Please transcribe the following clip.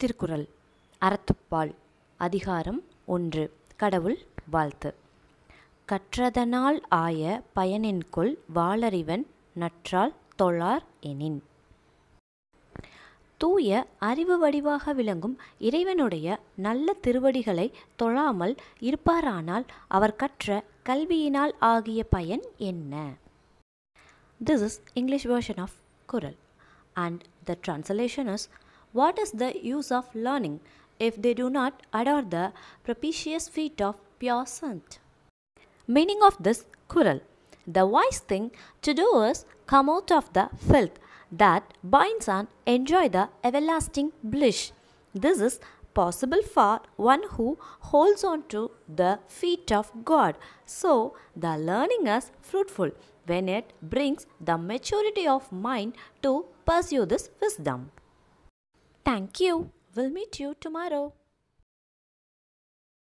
திருக்குறள் அறத்துப்பால் அதிகாரம் ஒன்று கடவுள் வாழ்த்து கற்றதனால் ஆய பயனின்கொள் வாளறிவன் நற்றால் தொழார் எனின் தூய அறிவு வடிவாக விளங்கும் இறைவனுடைய நல்ல திருவடிகளை தொழாமல் இருப்பாரானால் அவர் கற்ற கல்வியினால் ஆகிய பயன் என்ன this is English version of Kural and the translation is What is the use of learning if they do not adore the propitious feet of pure saint? Meaning of this Kural The wise thing to do is come out of the filth that binds and enjoy the everlasting bliss. This is possible for one who holds on to the feet of God. So, the learning is fruitful when it brings the maturity of mind to pursue this wisdom. Thank you. We'll meet you tomorrow.